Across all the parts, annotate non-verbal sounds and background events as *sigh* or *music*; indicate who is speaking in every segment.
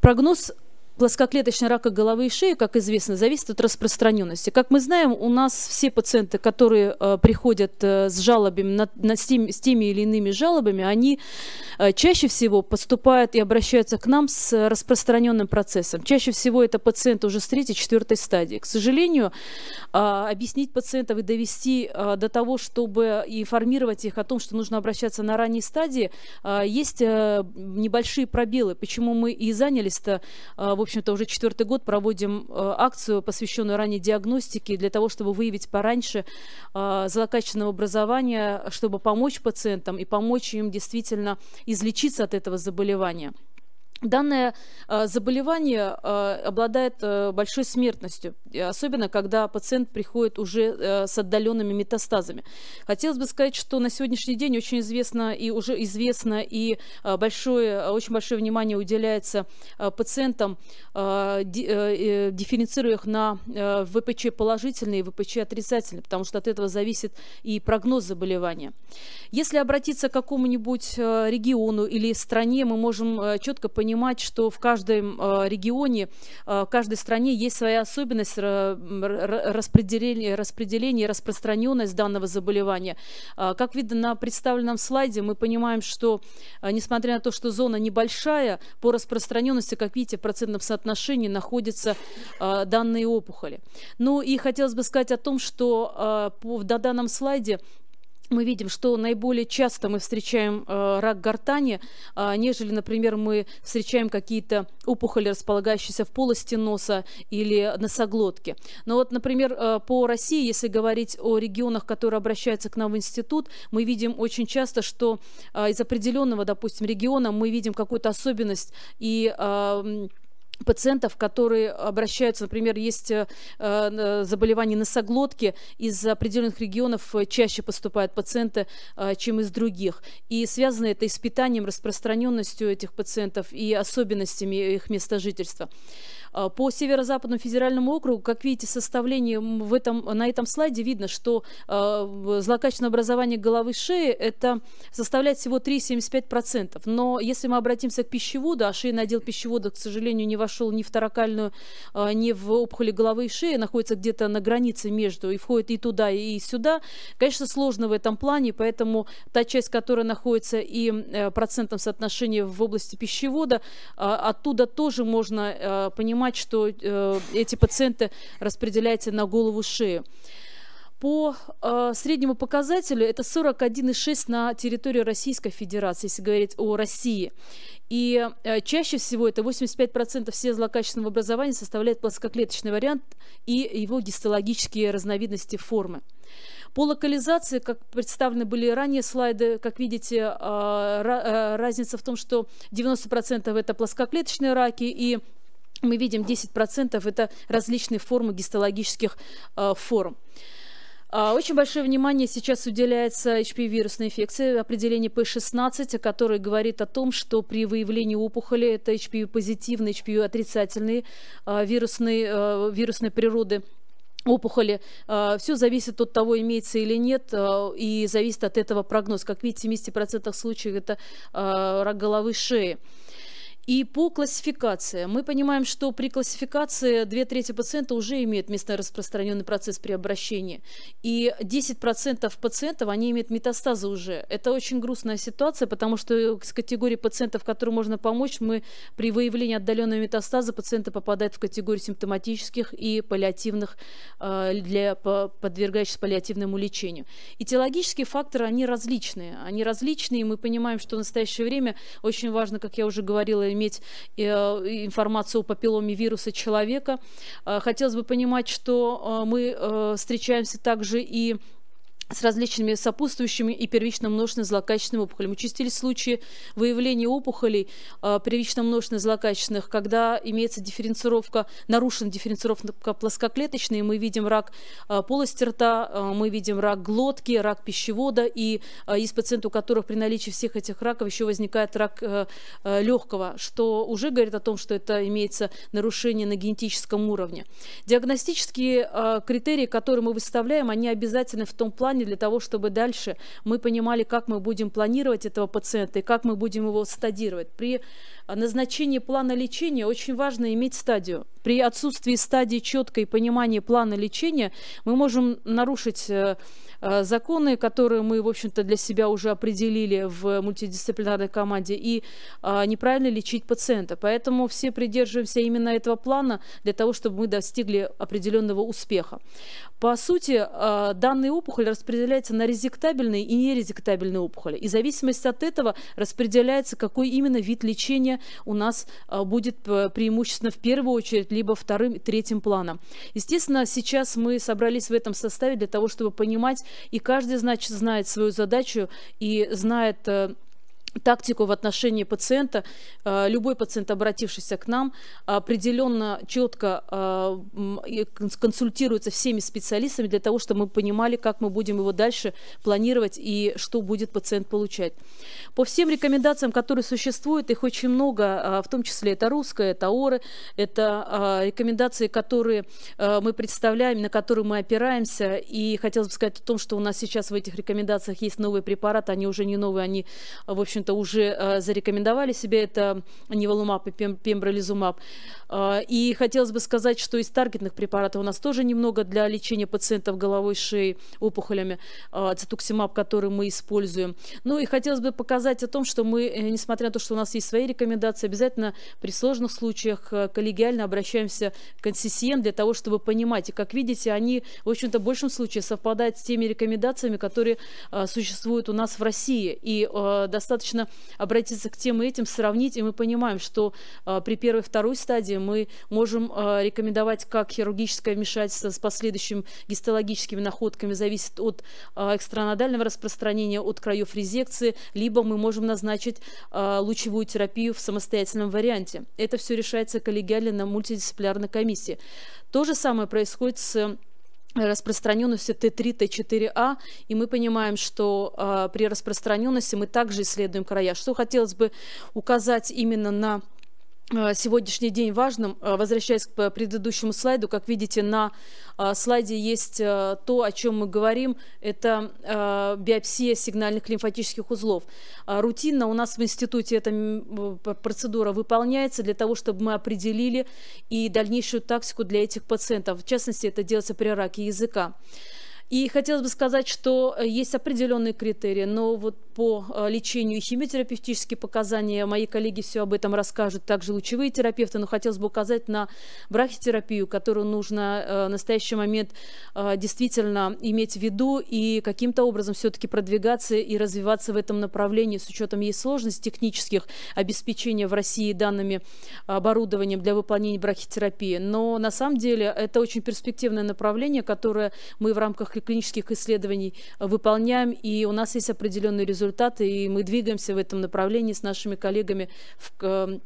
Speaker 1: Прогноз Плоскоклеточный рак головы и шеи, как известно, зависит от распространенности. Как мы знаем, у нас все пациенты, которые э, приходят э, с жалобами, на, на, с, теми, с теми или иными жалобами, они э, чаще всего поступают и обращаются к нам с распространенным процессом. Чаще всего это пациенты уже с третьей, четвертой стадии. К сожалению, э, объяснить пациентов и довести э, до того, чтобы информировать их о том, что нужно обращаться на ранней стадии, э, есть небольшие пробелы, почему мы и занялись-то, в общем, общем-то, уже четвертый год проводим э, акцию, посвященную ранней диагностике, для того, чтобы выявить пораньше э, злокачественного образования, чтобы помочь пациентам и помочь им действительно излечиться от этого заболевания. Данное а, заболевание а, обладает а, большой смертностью, особенно когда пациент приходит уже э, с отдаленными метастазами. Хотелось бы сказать, что на сегодняшний день очень известно и уже известно и большое, очень большое внимание уделяется пациентам, э, э, дифференцируя их на ВПЧ положительные и ВПЧ отрицательные, потому что от этого зависит и прогноз заболевания. Если обратиться к какому-нибудь региону или стране, мы можем четко понять понимать, что в каждом э, регионе, э, в каждой стране есть своя особенность распределения, распределения распространенность данного заболевания. Э, как видно на представленном слайде, мы понимаем, что несмотря на то, что зона небольшая, по распространенности, как видите, в процентном соотношении находятся данные опухоли. Ну и хотелось бы сказать о том, что на данном слайде мы видим, что наиболее часто мы встречаем э, рак гортани, э, нежели, например, мы встречаем какие-то опухоли, располагающиеся в полости носа или носоглотки. Но вот, например, э, по России, если говорить о регионах, которые обращаются к нам в институт, мы видим очень часто, что э, из определенного, допустим, региона мы видим какую-то особенность и э, пациентов, которые обращаются, например, есть э, заболевания носоглотки, из определенных регионов э, чаще поступают пациенты, э, чем из других. И связано это и с питанием, распространенностью этих пациентов и особенностями их места жительства. А, по северо-западному федеральному округу, как видите, составление в этом, на этом слайде видно, что а, злокачественное образование головы и шеи это составляет всего 3,75%. Но если мы обратимся к пищеводу, а шейный отдел пищевода, к сожалению, не вошел ни в таракальную, а, ни в опухоли головы и шеи, находится где-то на границе между и входит и туда, и сюда, конечно, сложно в этом плане, поэтому та часть, которая находится и э, процентом соотношения в области пищевода, оттуда тоже можно понимать, понимать, что э, эти пациенты распределяются на голову шею. По э, среднему показателю это 41,6 на территории Российской Федерации, если говорить о России. И э, чаще всего это 85% всех злокачественного образования составляет плоскоклеточный вариант и его гистологические разновидности формы. По локализации, как представлены были ранее слайды, как видите, э, э, разница в том, что 90% это плоскоклеточные раки и мы видим 10% это различные формы гистологических э, форм. А, очень большое внимание сейчас уделяется HPV-вирусной инфекции, определение P16, которое говорит о том, что при выявлении опухоли это HPV-позитивные, HPV-отрицательные э, вирусные, э, вирусной природы опухоли. Э, Все зависит от того, имеется или нет, э, и зависит от этого прогноз. Как видите, в 70% случаев это рак головы шеи. И по классификации. Мы понимаем, что при классификации две трети пациента уже имеют местно распространенный процесс при обращении. И 10% пациентов, они имеют метастазы уже. Это очень грустная ситуация, потому что с категории пациентов, которым можно помочь, мы при выявлении отдаленного метастаза пациенты попадают в категорию симптоматических и паллиативных, э, для, подвергающихся паллиативному лечению. Этиологические факторы, они различные. Они различные, и мы понимаем, что в настоящее время очень важно, как я уже говорила, иметь э, информацию о папилломе вируса человека. Э, хотелось бы понимать, что э, мы встречаемся также и с различными сопутствующими и первично-множественной злокачественными опухолями. Участились случаи выявления опухолей а, первично-множественной злокачественных, когда имеется дифференцировка, нарушена дифференцировка плоскоклеточной, мы видим рак а, полости рта, а, мы видим рак глотки, рак пищевода, и э, из пациентов, у которых при наличии всех этих раков еще возникает рак э, э, легкого, что уже говорит о том, что это имеется нарушение на генетическом уровне. Диагностические критерии, которые мы выставляем, они обязательны в том плане, компании для того, чтобы дальше мы понимали, как мы будем планировать этого пациента и как мы будем его стадировать. При а, назначении плана лечения очень важно иметь стадию. При отсутствии стадии четкой понимания плана лечения мы можем нарушить э, Э, законы, которые мы, в общем-то, для себя уже определили в мультидисциплинарной команде, и а, неправильно лечить пациента. Поэтому все придерживаемся именно этого плана для того, чтобы мы достигли определенного успеха. По сути, э, данная опухоль распределяется на резектабельные и нерезектабельные опухоли. И в зависимости от этого распределяется, какой именно вид лечения у нас э, будет преимущественно в первую очередь, либо вторым, третьим планом. Естественно, сейчас мы собрались в этом составе для того, чтобы понимать, и каждый, значит, знает свою задачу и знает э, тактику в отношении пациента. Э, любой пациент, обратившийся к нам, определенно, четко э, консультируется всеми специалистами для того, чтобы мы понимали, как мы будем его дальше планировать и что будет пациент получать. По всем рекомендациям, которые существуют, их очень много, э, в том числе это русская, это ОРы, это рекомендации, которые мы представляем, на которые мы опираемся. И хотелось бы сказать о том, что у нас сейчас в этих рекомендациях есть новые препараты, они уже не новые, они, в общем, общем-то, уже э, зарекомендовали себе это неволумаб и пем, пембролизумаб. Э, и хотелось бы сказать, что из таргетных препаратов у нас тоже немного для лечения пациентов головой шеи опухолями, э, цитуксимаб, который мы используем. Ну и хотелось бы показать о том, что мы, э, несмотря на то, что у нас есть свои рекомендации, обязательно при сложных случаях э, коллегиально обращаемся к консисиен для того, чтобы понимать. И, как видите, они, в общем-то, в большем случае совпадают с теми рекомендациями, которые э, существуют у нас в России. И э, достаточно достаточно обратиться к тем и этим, сравнить, и мы понимаем, что э, при первой и второй стадии мы можем э, рекомендовать как хирургическое вмешательство с последующими гистологическими находками, зависит от э, экстранодального распространения, от краев резекции, либо мы можем назначить э, лучевую терапию в самостоятельном варианте. Это все решается коллегиально на мультидисциплинарной комиссии. То же самое происходит с распространенности Т3, Т4А, и мы понимаем, что э, при распространенности мы также исследуем края. Что хотелось бы указать именно на Э, сегодняшний день важным. Э, возвращаясь к э, предыдущему слайду, как видите, на слайде есть то, о чем мы говорим, это биопсия сигнальных лимфатических узлов. Рутинно у нас в институте эта процедура выполняется для того, чтобы мы определили и дальнейшую тактику для этих пациентов. В частности, это делается при раке языка. И хотелось бы сказать, что есть определенные критерии, но вот по э, лечению и химиотерапевтические показания. Мои коллеги все об этом расскажут, также лучевые терапевты. Но хотелось бы указать на брахитерапию, которую нужно э, в настоящий момент э, действительно иметь в виду и каким-то образом все-таки продвигаться и развиваться в этом направлении с учетом есть сложности технических обеспечения в России данными оборудованием для выполнения брахитерапии. Но на самом деле это очень перспективное направление, которое мы в рамках клинических исследований выполняем, и у нас есть определенные результаты результаты, и мы двигаемся в этом направлении с нашими коллегами в эм,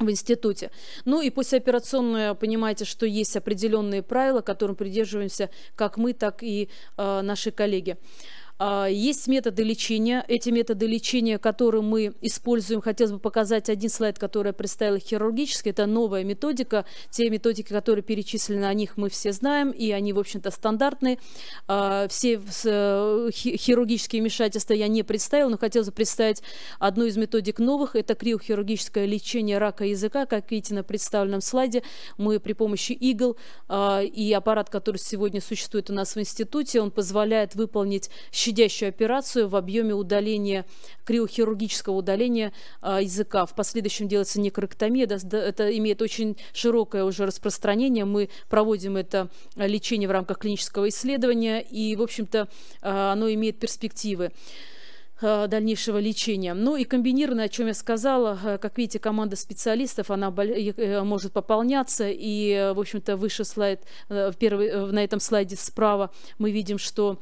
Speaker 1: в институте. Ну и послеоперационное, э, понимаете, что есть определенные правила, которым придерживаемся как мы, так и э, наши коллеги. А, есть методы лечения. Эти методы лечения, которые мы используем, хотелось бы показать один слайд, который я представила хирургически. Это новая методика. Те методики, которые перечислены, о них мы все знаем, и они, в общем-то, стандартные. А, все э, хирургические вмешательства я не представила, но хотелось бы представить одну из методик новых. Это криохирургическое лечение рака языка. Как видите на представленном слайде, мы при помощи игл а, и аппарат, который сегодня существует у нас в институте, он позволяет выполнить щадящую операцию в объеме удаления, криохирургического удаления а, языка. В последующем делается некорректомия. это имеет очень широкое уже распространение. Мы проводим это а, лечение в рамках клинического исследования, и, в общем-то, а, оно имеет перспективы дальнейшего лечения. Ну и комбинированное о чем я сказала, как видите, команда специалистов, она э, может пополняться. И, э, в общем-то, выше слайд, э, первый, на этом слайде справа мы видим, что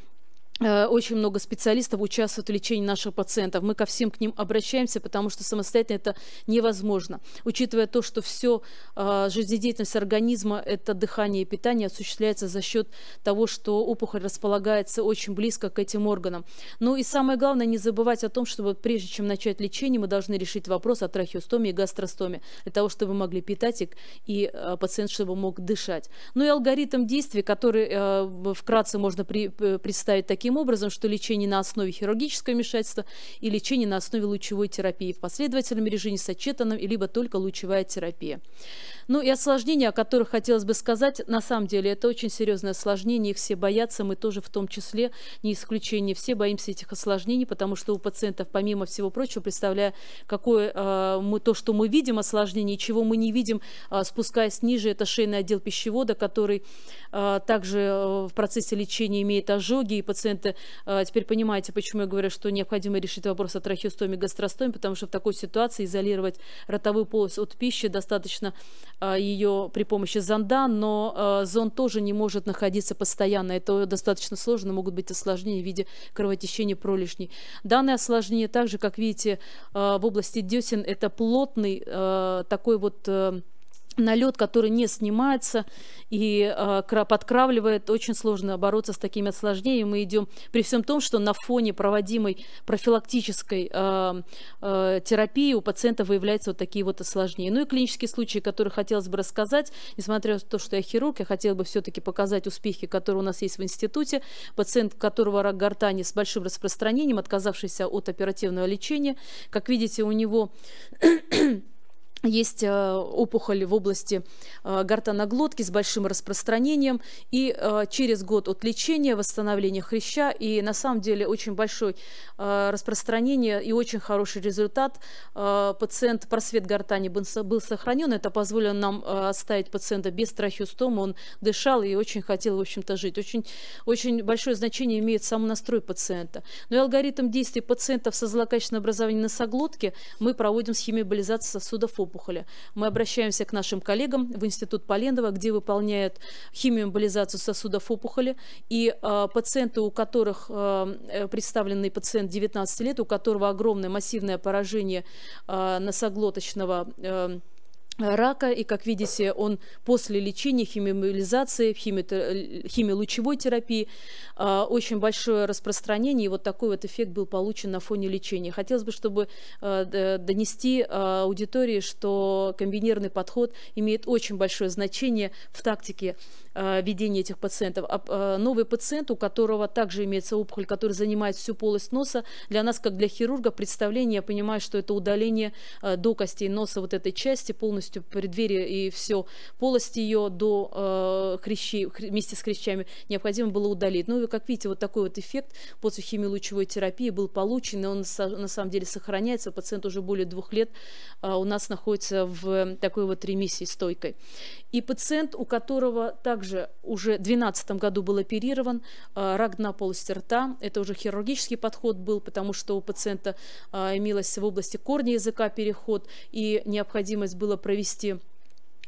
Speaker 1: Э, очень много специалистов участвуют в лечении наших пациентов. Мы ко всем к ним обращаемся, потому что самостоятельно это невозможно. Учитывая то, что все э, жизнедеятельность организма, это дыхание и питание, осуществляется за счет того, что опухоль располагается очень близко к этим органам. Ну и самое главное, не забывать о том, чтобы прежде чем начать лечение, мы должны решить вопрос о трахеостоме и гастростомии, для того, чтобы могли питать их, и э, пациент, чтобы мог дышать. Ну и алгоритм действий, который вкратце можно представить таким таким образом, что лечение на основе хирургического вмешательства и лечение на основе лучевой терапии в последовательном режиме с отчетанным, либо только лучевая терапия. Ну и осложнения, о которых хотелось бы сказать, на самом деле это очень серьезное осложнение, их все боятся, мы тоже в том числе, не исключение, все боимся этих осложнений, потому что у пациентов, помимо всего прочего, представляя, какое э, мы, то, что мы видим осложнение, чего мы не видим, э, спускаясь ниже, это шейный отдел пищевода, который э, также э, в процессе лечения имеет ожоги, и пациент пациенты а, теперь понимаете, почему я говорю, что необходимо решить вопрос о трахеостомии и гастростомии, потому что в такой ситуации изолировать ротовую полость от пищи достаточно а, ее при помощи зонда, но а, зон тоже не может находиться постоянно. Это достаточно сложно, могут быть осложнения в виде кровотечения пролишней. Данное осложнение также, как видите, в области десен это плотный такой вот э, налет, который не снимается и э, подкравливает. Очень сложно бороться с такими осложнениями. Мы идем при всем том, что на фоне проводимой профилактической э, э, терапии у пациента выявляются вот такие вот осложнения. Ну и клинические случаи, которые хотелось бы рассказать. Несмотря на то, что я хирург, я хотела бы все-таки показать успехи, которые у нас есть в институте. Пациент, которого рак гортани с большим распространением, отказавшийся от оперативного лечения. Как видите, у него есть э, опухоль в области э, гортаноглотки с большим распространением. И э, через год от лечения, восстановления хряща, и на самом деле очень большое распространение и очень хороший результат. Пациент, просвет гортани был сохранен. Это позволило нам оставить пациента без трахеостома. Он дышал и очень хотел, в общем-то, жить. Очень, очень большое значение имеет сам настрой пациента. Но ну и алгоритм действий пациентов со злокачественным образованием носоглотки мы проводим с химиобилизацией сосудов опухоли опухоли. Мы обращаемся к нашим коллегам в Институт Поленова, где выполняют химиоэмболизацию сосудов опухоли. И э, пациенты, у которых а, э, представленный пациент 19 лет, у которого огромное массивное поражение э, носоглоточного э, рака, и, как видите, он после лечения химиомобилизации, химиолучевой э, терапии, а, очень большое распространение, и вот такой вот эффект был получен на фоне лечения. Хотелось бы, чтобы э, донести э, аудитории, что комбинированный подход имеет очень большое значение в тактике ведения этих пациентов. А новый пациент, у которого также имеется опухоль, который занимает всю полость носа, для нас, как для хирурга, представление, я понимаю, что это удаление до костей носа вот этой части полностью полностью преддверие и все, полость ее до э, хрящей, вместе с хрящами необходимо было удалить. Ну и, как видите, вот такой вот эффект после химиолучевой терапии был получен, и он на самом деле сохраняется. Пациент уже более двух лет э, у нас находится в такой вот ремиссии стойкой. И пациент, у которого также уже в 2012 году был оперирован э, рак дна полости рта, это уже хирургический подход был, потому что у пациента э, имелось в области корня языка переход, и необходимость было провести провести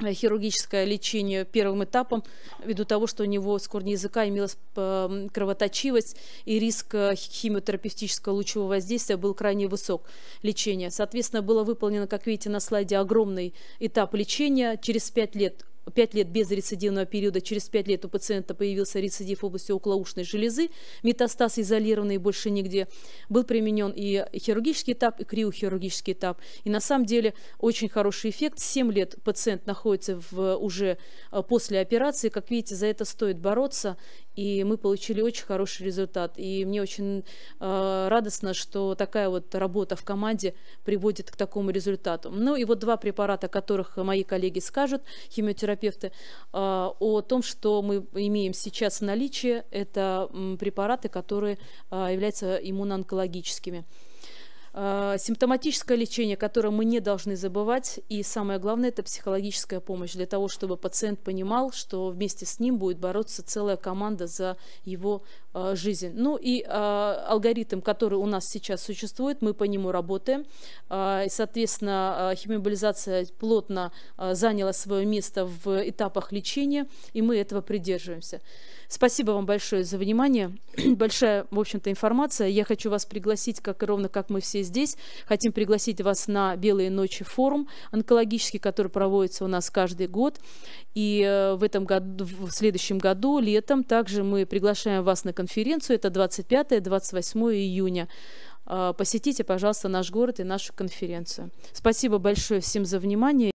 Speaker 1: э, хирургическое лечение первым этапом, ввиду того, что у него с корня языка имелась эм, кровоточивость и риск э, химиотерапевтического лучевого воздействия был крайне высок лечение. Соответственно, было выполнено, как видите на слайде, огромный этап лечения. Через 5 лет 5 лет без рецидивного периода, через 5 лет у пациента появился рецидив в области околоушной железы, метастаз изолированный больше нигде. Был применен и хирургический этап, и криохирургический этап. И на самом деле очень хороший эффект. 7 лет пациент находится в, уже э, после операции. Как видите, за это стоит бороться и мы получили очень хороший результат. И мне очень э, радостно, что такая вот работа в команде приводит к такому результату. Ну и вот два препарата, о которых мои коллеги скажут, химиотерапевты, э, о том, что мы имеем сейчас в наличии, это препараты, которые э, являются иммуноонкологическими. Э, симптоматическое лечение, которое мы не должны забывать, и самое главное, это психологическая помощь для того, чтобы пациент понимал, что вместе с ним будет бороться целая команда за его э, жизнь. Ну и э, алгоритм, который у нас сейчас существует, мы по нему работаем, соответственно, э, плотно заняла свое место в этапах лечения, и мы этого придерживаемся. Спасибо вам большое за внимание. *clears throat* Большая, в общем-то, информация. Я хочу вас пригласить, как ровно как мы все здесь. Хотим пригласить вас на «Белые ночи» форум онкологический, который проводится у нас каждый год. И э, в этом году, в следующем году, летом, также мы приглашаем вас на конференцию. Это 25-28 июня э, посетите, пожалуйста, наш город и нашу конференцию. Спасибо большое всем за внимание.